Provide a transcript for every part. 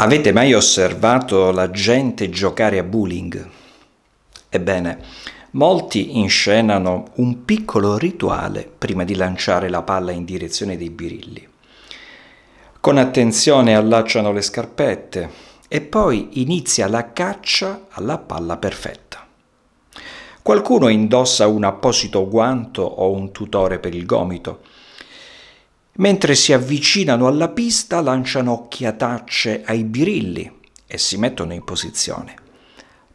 Avete mai osservato la gente giocare a bowling? Ebbene, molti inscenano un piccolo rituale prima di lanciare la palla in direzione dei birilli. Con attenzione allacciano le scarpette e poi inizia la caccia alla palla perfetta. Qualcuno indossa un apposito guanto o un tutore per il gomito, Mentre si avvicinano alla pista lanciano occhiatacce ai birilli e si mettono in posizione.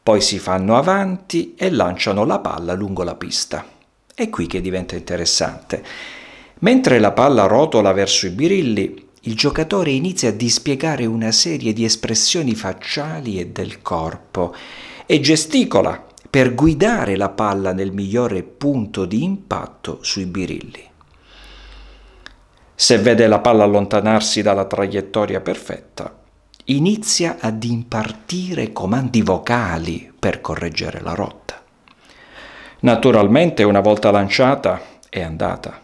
Poi si fanno avanti e lanciano la palla lungo la pista. È qui che diventa interessante. Mentre la palla rotola verso i birilli, il giocatore inizia a dispiegare una serie di espressioni facciali e del corpo e gesticola per guidare la palla nel migliore punto di impatto sui birilli se vede la palla allontanarsi dalla traiettoria perfetta, inizia ad impartire comandi vocali per correggere la rotta. Naturalmente una volta lanciata è andata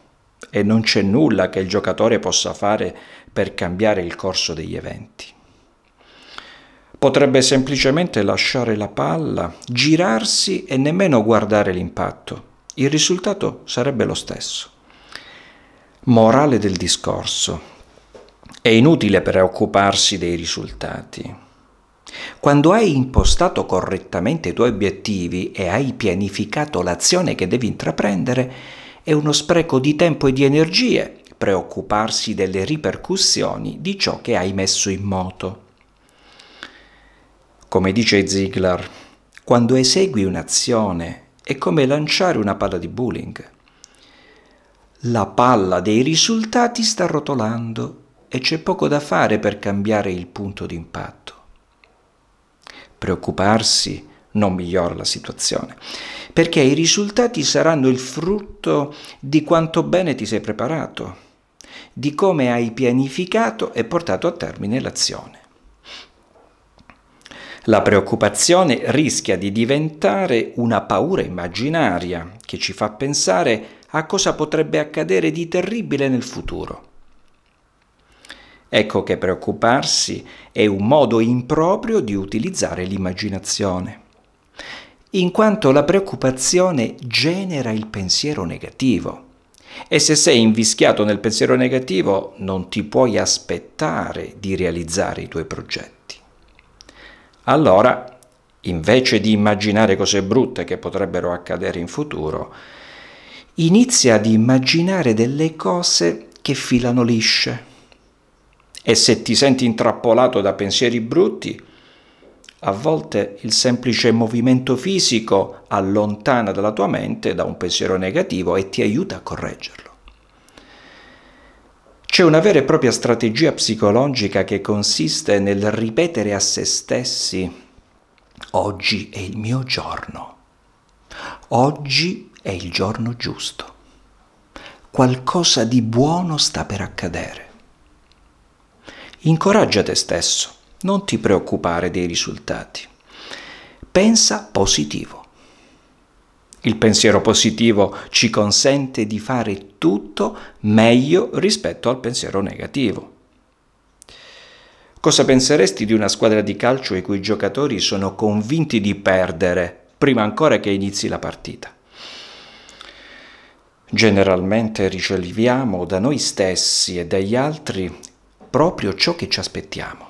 e non c'è nulla che il giocatore possa fare per cambiare il corso degli eventi. Potrebbe semplicemente lasciare la palla, girarsi e nemmeno guardare l'impatto. Il risultato sarebbe lo stesso. Morale del discorso. È inutile preoccuparsi dei risultati. Quando hai impostato correttamente i tuoi obiettivi e hai pianificato l'azione che devi intraprendere, è uno spreco di tempo e di energie preoccuparsi delle ripercussioni di ciò che hai messo in moto. Come dice Ziegler, quando esegui un'azione è come lanciare una palla di bullying la palla dei risultati sta rotolando e c'è poco da fare per cambiare il punto d'impatto. Preoccuparsi non migliora la situazione, perché i risultati saranno il frutto di quanto bene ti sei preparato, di come hai pianificato e portato a termine l'azione. La preoccupazione rischia di diventare una paura immaginaria che ci fa pensare a cosa potrebbe accadere di terribile nel futuro. Ecco che preoccuparsi è un modo improprio di utilizzare l'immaginazione, in quanto la preoccupazione genera il pensiero negativo. E se sei invischiato nel pensiero negativo non ti puoi aspettare di realizzare i tuoi progetti. Allora, invece di immaginare cose brutte che potrebbero accadere in futuro, inizia ad immaginare delle cose che filano lisce. E se ti senti intrappolato da pensieri brutti, a volte il semplice movimento fisico allontana dalla tua mente da un pensiero negativo e ti aiuta a correggerlo. C'è una vera e propria strategia psicologica che consiste nel ripetere a se stessi oggi è il mio giorno, oggi è il giorno giusto. Qualcosa di buono sta per accadere. Incoraggia te stesso, non ti preoccupare dei risultati. Pensa positivo. Il pensiero positivo ci consente di fare tutto meglio rispetto al pensiero negativo. Cosa penseresti di una squadra di calcio i cui giocatori sono convinti di perdere prima ancora che inizi la partita? Generalmente riceviamo da noi stessi e dagli altri proprio ciò che ci aspettiamo.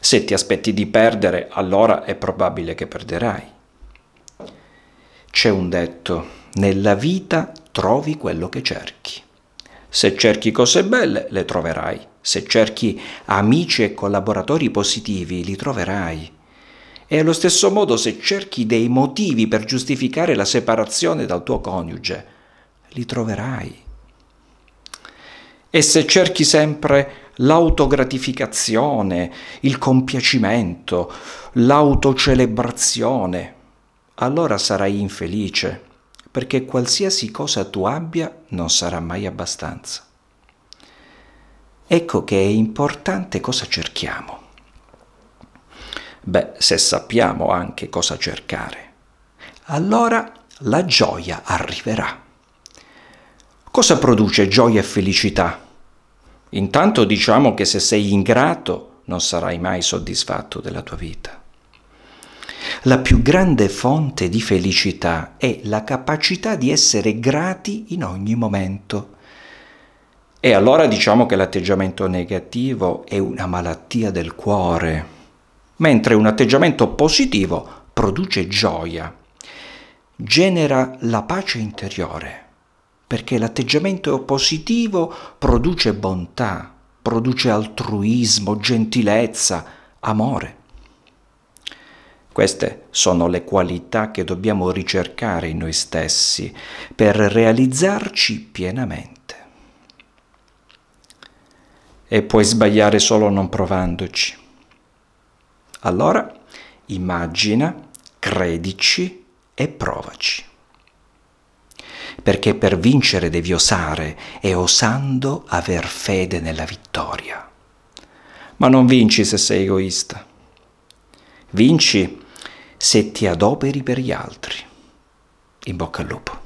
Se ti aspetti di perdere, allora è probabile che perderai. C'è un detto, nella vita trovi quello che cerchi. Se cerchi cose belle, le troverai. Se cerchi amici e collaboratori positivi, li troverai. E allo stesso modo se cerchi dei motivi per giustificare la separazione dal tuo coniuge, li troverai. E se cerchi sempre l'autogratificazione, il compiacimento, l'autocelebrazione, allora sarai infelice, perché qualsiasi cosa tu abbia non sarà mai abbastanza. Ecco che è importante cosa cerchiamo. Beh, se sappiamo anche cosa cercare, allora la gioia arriverà. Cosa produce gioia e felicità? Intanto diciamo che se sei ingrato non sarai mai soddisfatto della tua vita. La più grande fonte di felicità è la capacità di essere grati in ogni momento. E allora diciamo che l'atteggiamento negativo è una malattia del cuore, mentre un atteggiamento positivo produce gioia, genera la pace interiore perché l'atteggiamento positivo produce bontà, produce altruismo, gentilezza, amore. Queste sono le qualità che dobbiamo ricercare in noi stessi per realizzarci pienamente. E puoi sbagliare solo non provandoci. Allora immagina, credici e provaci perché per vincere devi osare e osando aver fede nella vittoria. Ma non vinci se sei egoista. Vinci se ti adoperi per gli altri. In bocca al lupo.